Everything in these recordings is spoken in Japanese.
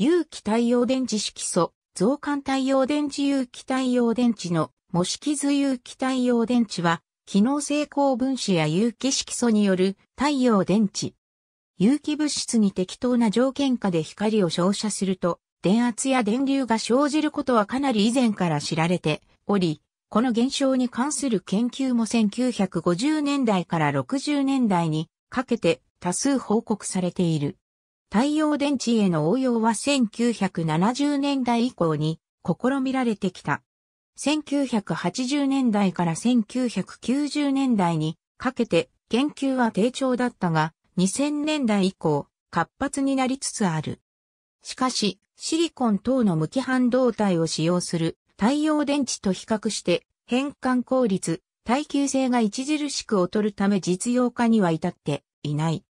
有機太陽電池色素、増管太陽電池有機太陽電池の模式図有機太陽電池は、機能性高分子や有機色素による太陽電池。有機物質に適当な条件下で光を照射すると、電圧や電流が生じることはかなり以前から知られており、この現象に関する研究も1950年代から60年代にかけて多数報告されている。太陽電池への応用は1970年代以降に試みられてきた。1980年代から1990年代にかけて研究は低調だったが、2000年代以降、活発になりつつある。しかし、シリコン等の無機半導体を使用する太陽電池と比較して変換効率、耐久性が著しく劣るため実用化には至っていない。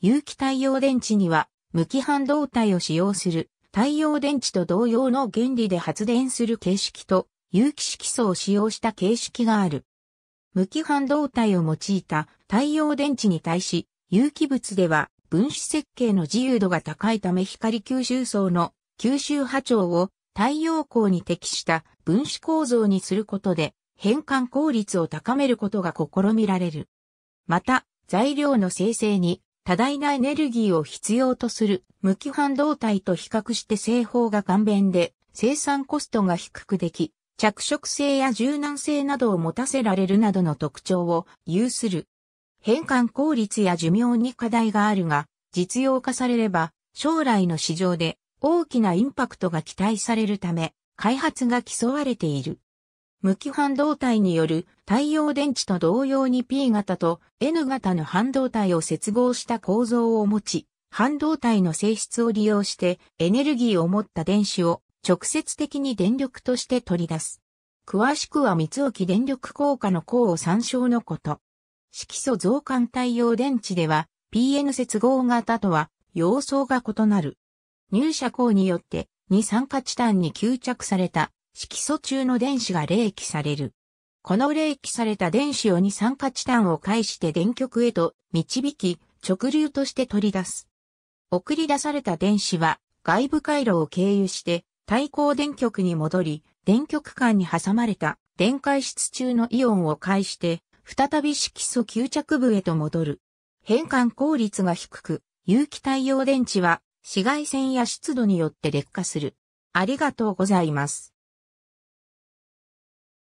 有機太陽電池には無機半導体を使用する太陽電池と同様の原理で発電する形式と有機色素を使用した形式がある。無機半導体を用いた太陽電池に対し、有機物では分子設計の自由度が高いため光吸収層の吸収波長を太陽光に適した分子構造にすることで変換効率を高めることが試みられる。また、材料の生成に多大なエネルギーを必要とする無機半導体と比較して製法が簡便で生産コストが低くでき、着色性や柔軟性などを持たせられるなどの特徴を有する。変換効率や寿命に課題があるが、実用化されれば将来の市場で大きなインパクトが期待されるため、開発が競われている。無機半導体による太陽電池と同様に P 型と N 型の半導体を接合した構造を持ち、半導体の性質を利用してエネルギーを持った電子を直接的に電力として取り出す。詳しくは三き電力効果の項を参照のこと。色素増換太陽電池では PN 接合型とは様相が異なる。入射光によって二酸化チタンに吸着された色素中の電子が冷気される。この冷気された電子を二酸化チタンを介して電極へと導き、直流として取り出す。送り出された電子は外部回路を経由して対抗電極に戻り、電極間に挟まれた電解質中のイオンを介して再び色素吸着部へと戻る。変換効率が低く、有機太陽電池は紫外線や湿度によって劣化する。ありがとうございます。